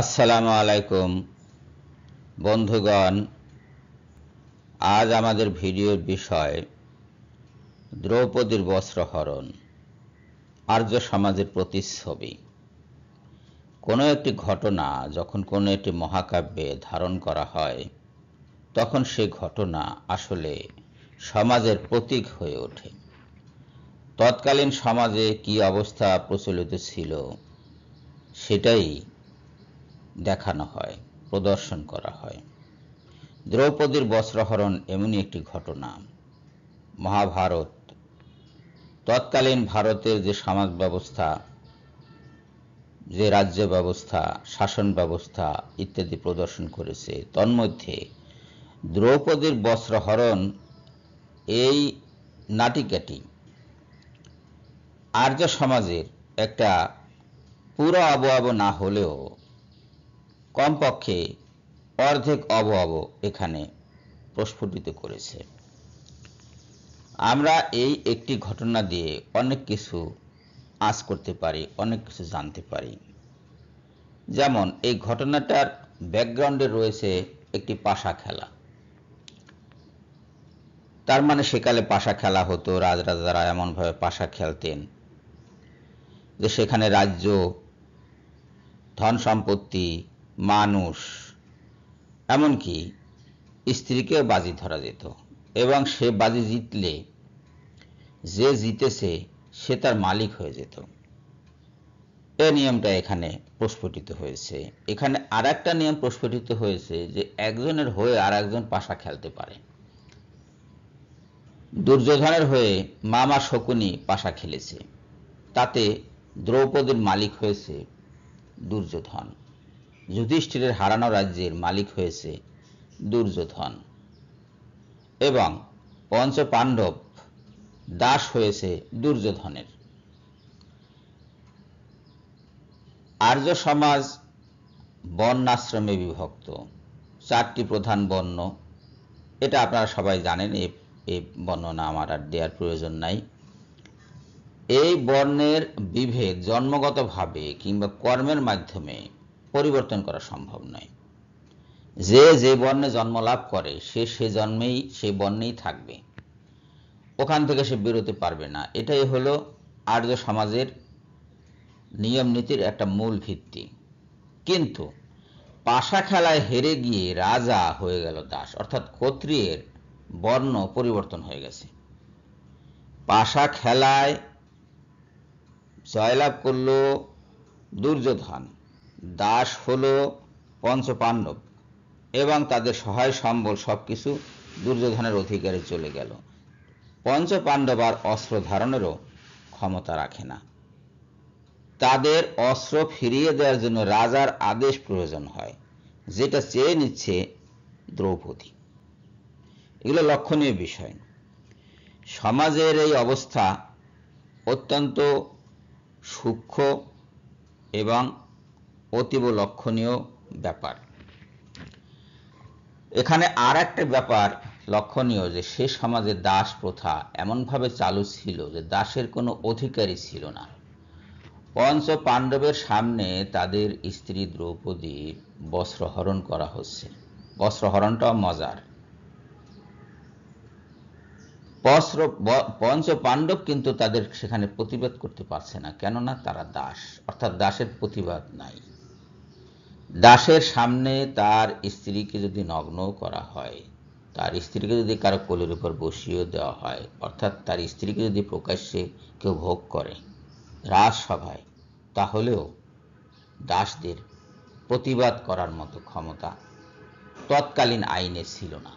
আসসালামু আলাইকুম বন্ধুগণ আজ আমাদের ভিডিওর বিষয় দ্রৌপদীর বস্ত্রহরণ আর্য সমাজের প্রতিচ্ছবি কোনো একটি ঘটনা যখন কোনো একটি মহাকাব্যে ধারণ করা হয় তখন সে ঘটনা আসলে সমাজের প্রতীক হয়ে ওঠে তৎকালীন সমাজে কি অবস্থা প্রচলিত ছিল সেটাই দেখানো হয় প্রদর্শন করা হয় দ্রৌপদীর বস্ত্রহরণ এমনই একটি ঘটনা মহাভারত তৎকালীন ভারতের যে সমাজ ব্যবস্থা যে রাজ্য ব্যবস্থা শাসন ব্যবস্থা ইত্যাদি প্রদর্শন করেছে তন্মধ্যে দ্রৌপদীর বস্ত্রহরণ এই নাটিকাটি আর্য সমাজের একটা পুরো আবহাওয়া না হলেও কমপক্ষে অর্ধেক অবয়ব এখানে প্রস্ফুটিত করেছে আমরা এই একটি ঘটনা দিয়ে অনেক কিছু আঁচ করতে পারি অনেক কিছু জানতে পারি যেমন এই ঘটনাটার ব্যাকগ্রাউন্ডে রয়েছে একটি পাশা খেলা তার মানে সেকালে পাশা খেলা হতো রাজরাজারা এমনভাবে পাশা খেলতেন যে সেখানে রাজ্য ধন সম্পত্তি মানুষ এমনকি স্ত্রীকেও বাজি ধরা যেত এবং সে বাজি জিতলে যে জিতেছে সে তার মালিক হয়ে যেত এ নিয়মটা এখানে প্রস্ফুটিত হয়েছে এখানে আর একটা নিয়ম প্রস্ফুটিত হয়েছে যে একজনের হয়ে আর একজন পাশা খেলতে পারে দুর্যোধনের হয়ে মামা শকুনি পাশা খেলেছে তাতে দ্রৌপদীর মালিক হয়েছে দুর্যোধন যুধিষ্ঠিরের হারানো রাজ্যের মালিক হয়েছে দুর্যোধন এবং পঞ্চপাণ্ডব দাস হয়েছে দুর্যোধনের আর্য সমাজ বর্ণাশ্রমে বিভক্ত চারটি প্রধান বর্ণ এটা আপনারা সবাই জানেন এই বর্ণনা আমার আর দেওয়ার প্রয়োজন নাই এই বর্ণের বিভেদ জন্মগতভাবে কিংবা কর্মের মাধ্যমে পরিবর্তন করা সম্ভব নয় যে যে বর্ণে জন্ম লাভ করে সে সে জন্মেই সে বর্ণেই থাকবে ওখান থেকে সে বেরোতে পারবে না এটাই হলো আর্য সমাজের নিয়ম নীতির একটা মূল ভিত্তি কিন্তু পাশা খেলায় হেরে গিয়ে রাজা হয়ে গেল দাস অর্থাৎ ক্ষত্রিয়ের বর্ণ পরিবর্তন হয়ে গেছে পাশা খেলায় জয়লাভ করল দুর্যোধন দাস হল পঞ্চপাণ্ডব এবং তাদের সহায় সম্বল সব কিছু দুর্যোধনের অধিকারে চলে গেল পঞ্চপাণ্ডব আর অস্ত্র ধারণেরও ক্ষমতা রাখে না তাদের অস্ত্র ফিরিয়ে দেওয়ার জন্য রাজার আদেশ প্রয়োজন হয় যেটা চেয়ে নিচ্ছে দ্রৌপদী এগুলো লক্ষণীয় বিষয় সমাজের এই অবস্থা অত্যন্ত সূক্ষ্ম এবং অতীব লক্ষণীয় ব্যাপার এখানে আর একটা ব্যাপার লক্ষণীয় যে সে সমাজে দাস প্রথা এমনভাবে চালু ছিল যে দাসের কোনো অধিকারী ছিল না পঞ্চ পাণ্ডবের সামনে তাদের স্ত্রী দ্রৌপদী বস্ত্রহরণ করা হচ্ছে বস্ত্রহরণটাও মজার বস্ত্র পঞ্চ পাণ্ডব কিন্তু তাদের সেখানে প্রতিবাদ করতে পারছে না কেননা তারা দাস অর্থাৎ দাসের প্রতিবাদ নাই দাসের সামনে তার স্ত্রীকে যদি নগ্ন করা হয় তার স্ত্রীকে যদি কারো কোলের উপর বসিয়েও দেওয়া হয় অর্থাৎ তার স্ত্রীকে যদি প্রকাশ্যে কেউ ভোগ করে রাজসভায় তাহলেও দাসদের প্রতিবাদ করার মতো ক্ষমতা তৎকালীন আইনে ছিল না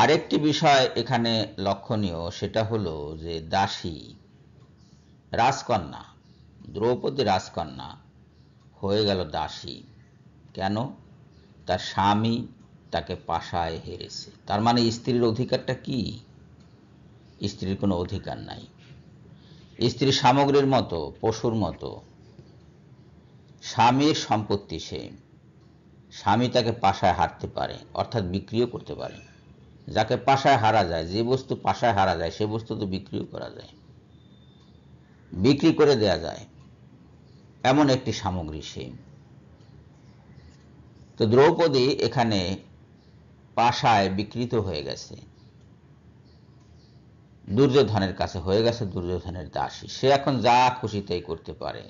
আরেকটি বিষয় এখানে লক্ষণীয় সেটা হলো যে দাসী রাজকন্যা দ্রৌপদী রাজকন্যা হয়ে গেল দাসী কেন তার স্বামী তাকে পাশায় হেরেছে তার মানে স্ত্রীর অধিকারটা কি স্ত্রীর কোনো অধিকার নাই স্ত্রী সামগ্রীর মতো পশুর মতো স্বামীর সম্পত্তি সে স্বামী তাকে পাশায় হারতে পারে অর্থাৎ বিক্রিও করতে পারে যাকে পাশায় হারা যায় যে বস্তু পাশায় হারা যায় সে বস্তু তো বিক্রিও করা যায় বিক্রি করে দেয়া যায় এমন একটি সামগ্রী সে তো দ্রৌপদী এখানে পাশায় বিকৃত হয়ে গেছে দুর্যোধনের কাছে হয়ে গেছে দুর্যোধনের দাসী সে এখন যা খুশি তাই করতে পারে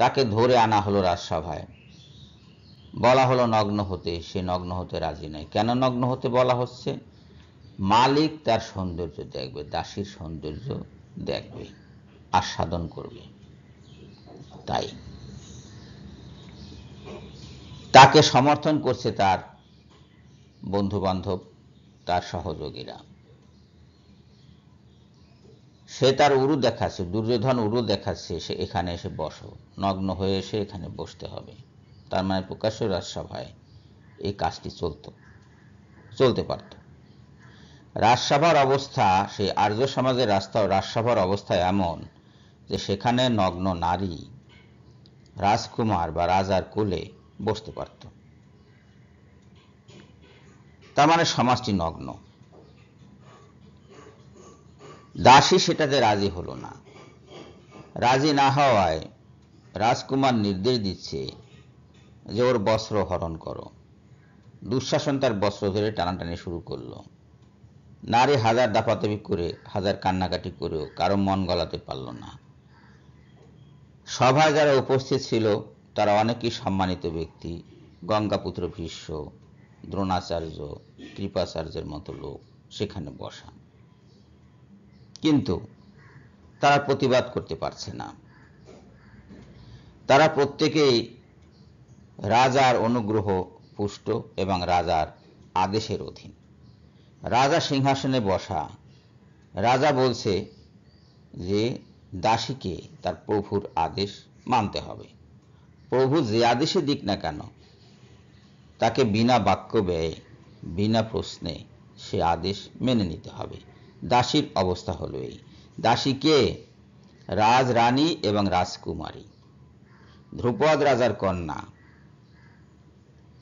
তাকে ধরে আনা হলো রাজসভায় বলা হলো নগ্ন হতে সে নগ্ন হতে রাজি নাই কেন নগ্ন হতে বলা হচ্ছে মালিক তার সৌন্দর্য দেখবে দাসীর সৌন্দর্য দেখবে আস্বাদন করবে তাই তাকে সমর্থন করছে তার বন্ধুবান্ধব তার সহযোগীরা সে তার উরু দেখাচ্ছে দুর্যোধন উরু দেখাচ্ছে সে এখানে এসে বসো নগ্ন হয়ে এসে এখানে বসতে হবে তার মানে প্রকাশ্য রাজসভায় এই কাজটি চলত চলতে পারত রাজসভার অবস্থা সেই আর্য সমাজের রাস্তা রাজসভার অবস্থা এমন যে সেখানে নগ্ন নারী রাজকুমার বা রাজার কোলে বসতে পারত তার মানে সমাজটি নগ্ন দাসী সেটাতে রাজি হল না রাজি না হওয়ায় রাজকুমার নির্দেশ দিচ্ছে যে ওর বস্ত্র হরণ করো দুঃশাসন তার বস্ত্র ধরে টানাটানি শুরু করলো নারী হাজার দাপাতাপি করে হাজার কান্নাকাটি করেও কারো মন গলাতে পারল না সভায় যারা উপস্থিত ছিল তারা অনেকেই সম্মানিত ব্যক্তি গঙ্গাপুত্র ভীষ্ম দ্রোণাচার্য কৃপাচার্যের মতো লোক সেখানে বসান কিন্তু তারা প্রতিবাদ করতে পারছে না তারা প্রত্যেকেই রাজার অনুগ্রহ পুষ্ট এবং রাজার আদেশের অধীন রাজা সিংহাসনে বসা রাজা বলছে যে দাসীকে তার প্রভুর আদেশ মানতে হবে প্রভু যে আদেশে দিক না কেন তাকে বিনা বাক্য ব্যয়ে বিনা প্রশ্নে সে আদেশ মেনে নিতে হবে দাসীর অবস্থা হলো এই দাসীকে রাজ রানী এবং রাজকুমারী ধ্রুপদ রাজার কন্যা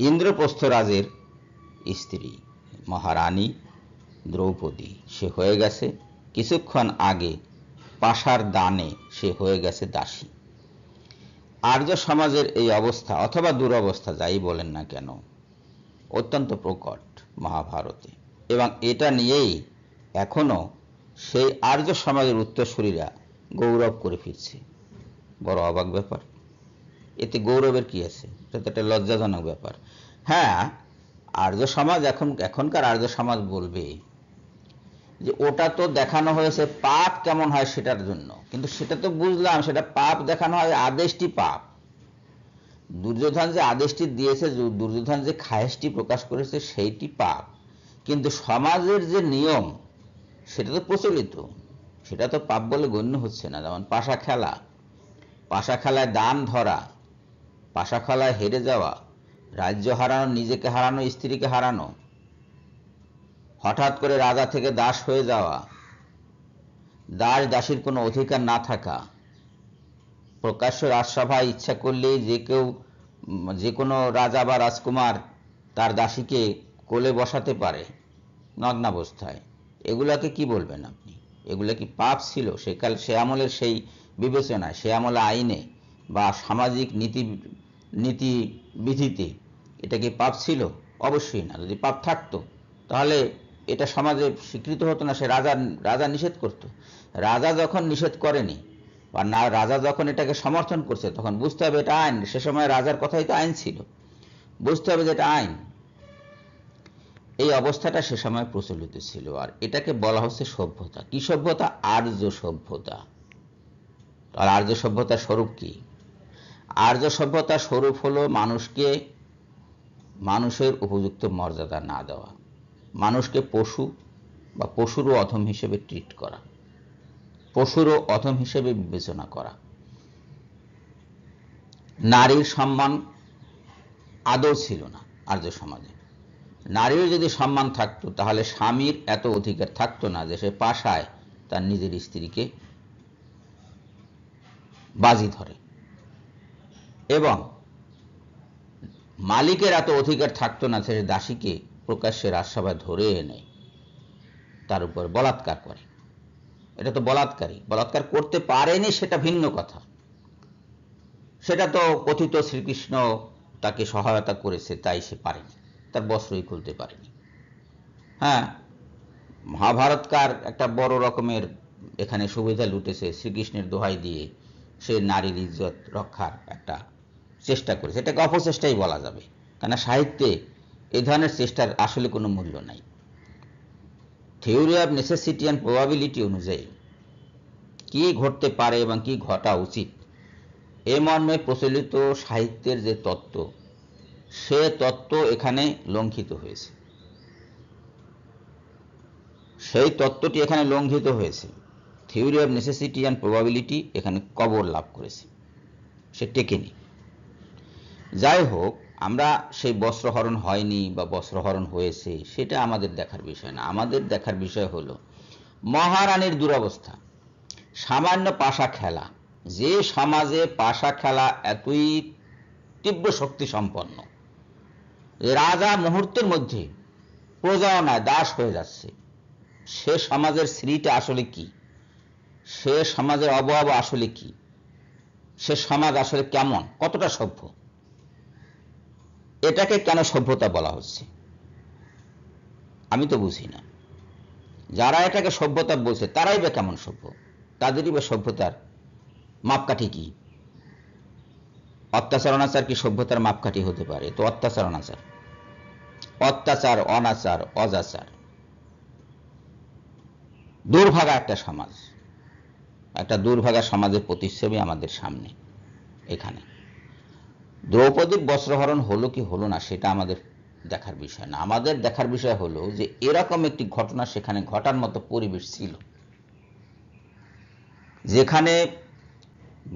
ইন্দ্রপ্রস্থ রাজের স্ত্রী মহারানী দ্রৌপদী সে হয়ে গেছে কিছুক্ষণ আগে পাশার দানে সে হয়ে গেছে দাসী আর্য সমাজের এই অবস্থা অথবা দুরবস্থা যাই বলেন না কেন অত্যন্ত প্রকট মহাভারতে এবং এটা নিয়েই এখনও সেই আর্য সমাজের উত্তরসূরীরা গৌরব করে ফিরছে বড় অবাক ব্যাপার এতে গৌরবের কি আছে এটা তো একটা লজ্জাজনক ব্যাপার হ্যাঁ আর্য সমাজ এখন এখনকার আর্য সমাজ বলবে যে ওটা তো দেখানো হয়েছে পাপ কেমন হয় সেটার জন্য কিন্তু সেটা তো বুঝলাম সেটা পাপ দেখানো হয় আদেশটি পাপ দুর্যোধন যে আদেশটি দিয়েছে দুর্যোধন যে খায়েসটি প্রকাশ করেছে সেইটি পাপ কিন্তু সমাজের যে নিয়ম সেটা তো প্রচলিত সেটা তো পাপ বলে গণ্য হচ্ছে না যেমন পাশা খেলা পাশা খেলায় দান ধরা পাশা খেলায় হেরে যাওয়া রাজ্য হারানো নিজেকে হারানো স্ত্রীকে হারানো হঠাৎ করে রাজা থেকে দাস হয়ে যাওয়া দাস দাসীর কোনো অধিকার না থাকা প্রকাশ্য রাজসভায় ইচ্ছা করলেই যে কেউ যে কোনো রাজা বা রাজকুমার তার দাসীকে কোলে বসাতে পারে নগ্নাবস্থায় এগুলাকে কি বলবেন আপনি এগুলো কি পাপ ছিল সেকাল সে আমলের সেই বিবেচনায় সে আমল আইনে বা সামাজিক নীতি নীতি বিধিতে এটা কি পাপ ছিল অবশ্যই না যদি পাপ থাকতো তাহলে এটা সমাজে স্বীকৃত হতো না সে রাজা রাজা নিষেধ করত রাজা যখন নিষেধ করেনি বা না রাজা যখন এটাকে সমর্থন করছে তখন বুঝতে হবে এটা আইন সে সময় রাজার কথাই তো আইন ছিল বুঝতে হবে যে এটা আইন এই অবস্থাটা সে সময় প্রচলিত ছিল আর এটাকে বলা হচ্ছে সভ্যতা কি সভ্যতা আর্য সভ্যতা আর আর্য সভ্যতার স্বরূপ কি আর্য সভ্যতার স্বরূপ হলো মানুষকে মানুষের উপযুক্ত মর্যাদা না দেওয়া মানুষকে পশু বা পশুরও অধম হিসেবে ট্রিট করা পশুরও অধম হিসেবে বিবেচনা করা নারীর সম্মান আদৌ ছিল না আর্য সমাজে নারীর যদি সম্মান থাকতো তাহলে স্বামীর এত অধিকার থাকতো না যে সে পাশায় তার নিজের স্ত্রীকে বাজি ধরে এবং মালিকের এত অধিকার থাকতো না সে দাসীকে প্রকাশ্যের রাজসভায় ধরে এনে তার উপর বলাৎকার করে এটা তো বলাৎকারই বলাৎকার করতে পারেনি সেটা ভিন্ন কথা সেটা তো কথিত শ্রীকৃষ্ণ তাকে সহায়তা করেছে তাই সে পারেনি তার বস্ত্রই খুলতে পারেনি হ্যাঁ মহাভারতকার একটা বড় রকমের এখানে সুবিধা লুটেছে শ্রীকৃষ্ণের দোহাই দিয়ে সে নারীর ইজ্জত রক্ষার একটা চেষ্টা করেছে এটাকে অপচেষ্টাই বলা যাবে কেন সাহিত্যে এ ধরনের চেষ্টার আসলে কোনো মূল্য নাই theory of necessity and probability অনুযায়ী কি ঘটতে পারে এবং কি ঘটা উচিত এ মর্মে প্রচলিত সাহিত্যের যে তত্ত্ব সে তত্ত্ব এখানে লঙ্ঘিত হয়েছে সেই তত্ত্বটি এখানে লঙ্ঘিত হয়েছে theory of necessity and probability এখানে কবর লাভ করেছে সে টেকেনি যাই হোক আমরা সেই বস্ত্রহরণ হয়নি বা বস্ত্রহরণ হয়েছে সেটা আমাদের দেখার বিষয় না আমাদের দেখার বিষয় হলো মহারানীর দুরবস্থা সামান্য পাশা খেলা যে সমাজে পাশা খেলা এতই তীব্র শক্তি সম্পন্ন রাজা মুহূর্তের মধ্যে প্রজাওনায় দাস হয়ে যাচ্ছে সে সমাজের স্ত্রীটা আসলে কি সে সমাজের অবয়ব আসলে কি সে সমাজ আসলে কেমন কতটা সভ্য এটাকে কেন সভ্যতা বলা হচ্ছে আমি তো বুঝি না যারা এটাকে সভ্যতা বলছে তারাই বা কেমন সভ্য তাদেরই বা সভ্যতার মাপকাঠি কি অত্যাচার অনাচার কি সভ্যতার মাপকাঠি হতে পারে তো অত্যাচার অনাচার অত্যাচার অনাচার অজাচার দুর্ভাগা একটা সমাজ একটা দুর্ভাগা সমাজের প্রতিচ্ছবি আমাদের সামনে এখানে দ্রৌপদীর বস্ত্রহরণ হলো কি হলো না সেটা আমাদের দেখার বিষয় না আমাদের দেখার বিষয় হলো যে এরকম একটি ঘটনা সেখানে ঘটার মতো পরিবেশ ছিল যেখানে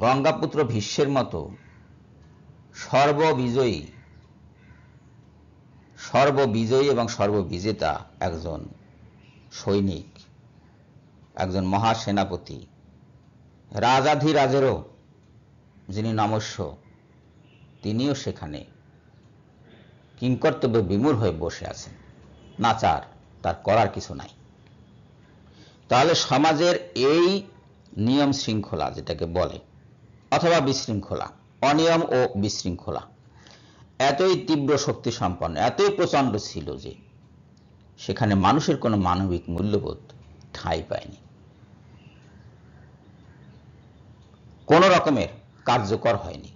গঙ্গাপুত্র ভীষ্মের মতো সর্ববিজয়ী সর্ববিজয়ী এবং সর্ববিজেতা একজন সৈনিক একজন মহাসেনাপতি রাজাধিরাজেরও যিনি নমস্য তিনিও সেখানে কিংকর্তব্য বিমূর হয়ে বসে আছেন নাচার তার করার কিছু নাই তাহলে সমাজের এই নিয়ম শৃঙ্খলা যেটাকে বলে অথবা বিশৃঙ্খলা অনিয়ম ও বিশৃঙ্খলা এতই তীব্র শক্তি সম্পন্ন এতই প্রচণ্ড ছিল যে সেখানে মানুষের কোনো মানবিক মূল্যবোধ ঠাঁই পায়নি কোনো রকমের কার্যকর হয়নি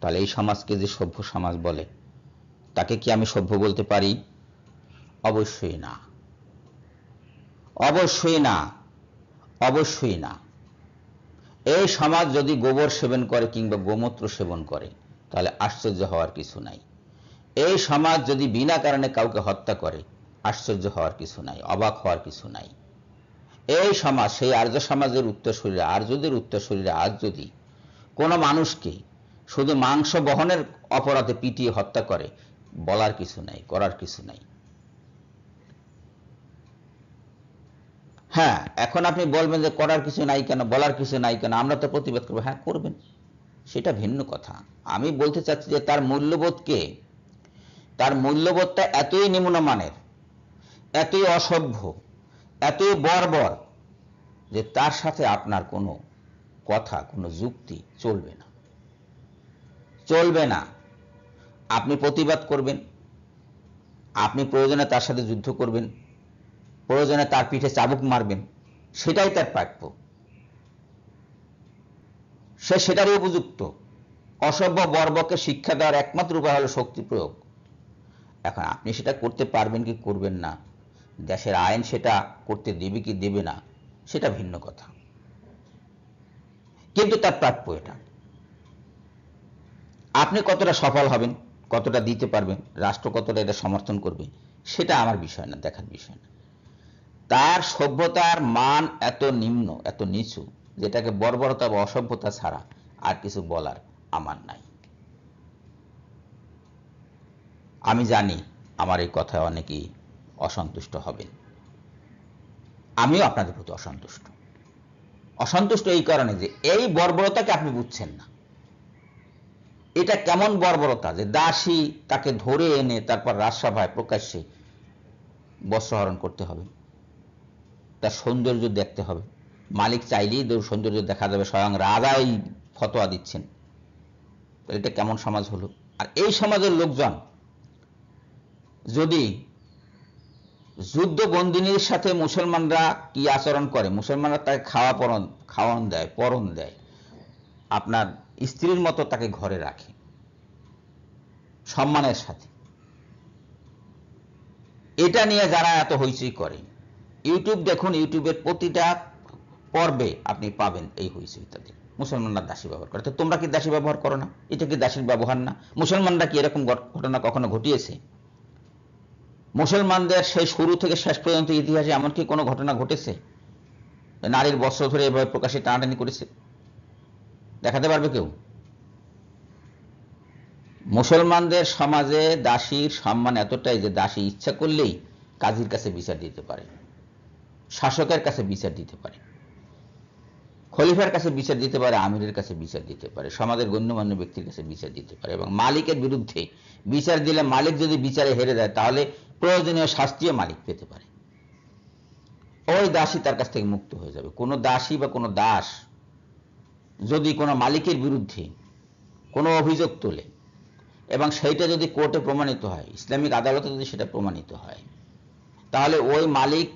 তাহলে এই সমাজকে যে সভ্য সমাজ বলে তাকে কি আমি সভ্য বলতে পারি অবশ্যই না অবশ্যই না অবশ্যই না এই সমাজ যদি গোবর সেবন করে কিংবা গোমূত্র সেবন করে তাহলে আশ্চর্য হওয়ার কিছু নাই এই সমাজ যদি বিনা কারণে কাউকে হত্যা করে আশ্চর্য হওয়ার কিছু নাই অবাক হওয়ার কিছু নাই এই সমাজ সেই আর্য সমাজের উত্তর শরীরে আর্যদের উত্তর শরীরে আজ যদি কোনো মানুষকে শুধু মাংস বহনের অপরাধে পিটিয়ে হত্যা করে বলার কিছু নাই করার কিছু নাই হ্যাঁ এখন আপনি বলবেন যে করার কিছু নাই কেন বলার কিছু নাই কেন আমরা তো প্রতিবাদ করবো হ্যাঁ করবেন সেটা ভিন্ন কথা আমি বলতে চাচ্ছি যে তার মূল্যবোধকে তার মূল্যবোধটা এতই নিম্নমানের এতই অসভ্য এতই বর্বর যে তার সাথে আপনার কোনো কথা কোনো যুক্তি চলবে না চলবে না আপনি প্রতিবাদ করবেন আপনি প্রয়োজনে তার সাথে যুদ্ধ করবেন প্রয়োজনে তার পিঠে চাবুক মারবেন সেটাই তার প্রাপ্য সে সেটারই উপযুক্ত অসভ্য বর্বকে শিক্ষা দেওয়ার একমাত্র উপায় হলো শক্তি প্রয়োগ এখন আপনি সেটা করতে পারবেন কি করবেন না দেশের আইন সেটা করতে দেবে কি দেবে না সেটা ভিন্ন কথা কিন্তু তার প্রাপ্য এটা আপনি কতটা সফল হবেন কতটা দিতে পারবেন রাষ্ট্র কতটা এটা সমর্থন করবে সেটা আমার বিষয় না দেখার বিষয় না তার সভ্যতার মান এত নিম্ন এত নিচু যেটাকে বর্বরতা বা অসভ্যতা ছাড়া আর কিছু বলার আমার নাই আমি জানি আমার এই কথায় অনেকেই অসন্তুষ্ট হবেন আমিও আপনাদের প্রতি অসন্তুষ্ট অসন্তুষ্ট এই কারণে যে এই বর্বরতাকে আপনি বুঝছেন না এটা কেমন বর্বরতা যে দাসী তাকে ধরে এনে তারপর রাজসভায় প্রকাশ্যে বস্ত্রহরণ করতে হবে তার সৌন্দর্য দেখতে হবে মালিক চাইলেই সৌন্দর্য দেখা যাবে স্বয়ং রাজাই ফতোয়া দিচ্ছেন এটা কেমন সমাজ হলো আর এই সমাজের লোকজন যদি যুদ্ধবন্দিনীর সাথে মুসলমানরা কি আচরণ করে মুসলমানরা তাকে খাওয়া পরন খাওয়ান দেয় পরন দেয় আপনার স্ত্রীর মতো তাকে ঘরে রাখে সম্মানের সাথে এটা নিয়ে যারা এত হইচই করে ইউটিউব দেখুন ইউটিউবের প্রতিটা পর্বে আপনি পাবেন এই হইচই তাদের মুসলমানরা দাসী ব্যবহার করে তো তোমরা কি দাসী ব্যবহার করো না এটা কি দাসীর ব্যবহার না মুসলমানরা কি এরকম ঘটনা কখনো ঘটিয়েছে মুসলমানদের সেই শুরু থেকে শেষ পর্যন্ত ইতিহাসে এমন কি কোনো ঘটনা ঘটেছে নারীর বস্ত্র ধরে এভাবে প্রকাশে টানাটানি করেছে দেখাতে পারবে কেউ মুসলমানদের সমাজে দাসীর সম্মান এতটাই যে দাসী ইচ্ছা করলেই কাজীর কাছে বিচার দিতে পারে শাসকের কাছে বিচার দিতে পারে খলিফার কাছে বিচার দিতে পারে আমিরের কাছে বিচার দিতে পারে সমাজের গণ্যমান্য ব্যক্তির কাছে বিচার দিতে পারে এবং মালিকের বিরুদ্ধে বিচার দিলে মালিক যদি বিচারে হেরে দেয় তাহলে প্রয়োজনীয় শাস্তিও মালিক পেতে পারে ওই দাসী তার কাছ থেকে মুক্ত হয়ে যাবে কোনো দাসী বা কোনো দাস যদি কোনো মালিকের বিরুদ্ধে কোনো অভিযোগ তোলে এবং সেইটা যদি কোর্টে প্রমাণিত হয় ইসলামিক আদালতে যদি সেটা প্রমাণিত হয় তাহলে ওই মালিক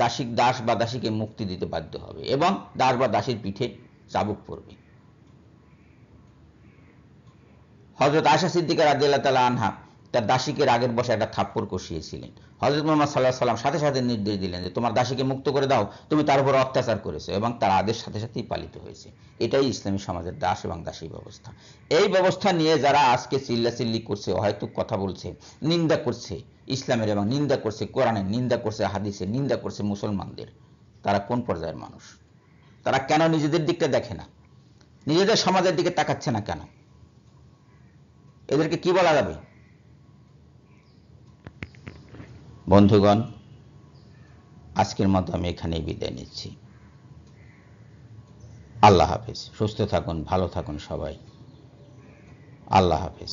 দাসিক দাস বা দাসীকে মুক্তি দিতে বাধ্য হবে এবং দাস বা দাসীর পিঠে চাবুক পড়বে হজরত আশা সিদ্দিকার আদিল্লা তালা আনহা তার দাসীকে রাগের বসে একটা থাপ্পর কষিয়েছিলেন হজরত মোহাম্মদ সাল্লাহ সাল্লাম সাথে সাথে নির্দেশ দিলেন যে তোমার দাসীকে মুক্ত করে দাও তুমি তার উপর অত্যাচার করেছো এবং তার আদেশ সাথে সাথেই পালিত হয়েছে এটাই ইসলামী সমাজের দাস এবং দাসী ব্যবস্থা এই ব্যবস্থা নিয়ে যারা আজকে চিল্লাচিল্লি করছে হয়তো কথা বলছে নিন্দা করছে ইসলামের এবং নিন্দা করছে কোরআনের নিন্দা করছে হাদিসে নিন্দা করছে মুসলমানদের তারা কোন পর্যায়ের মানুষ তারা কেন নিজেদের দিকটা দেখে না নিজেদের সমাজের দিকে তাকাচ্ছে না কেন এদেরকে কি বলা যাবে বন্ধুগণ আজকের মতো আমি এখানেই বিদায় নিচ্ছি আল্লাহ হাফেজ সুস্থ থাকুন ভালো থাকুন সবাই আল্লাহ হাফেজ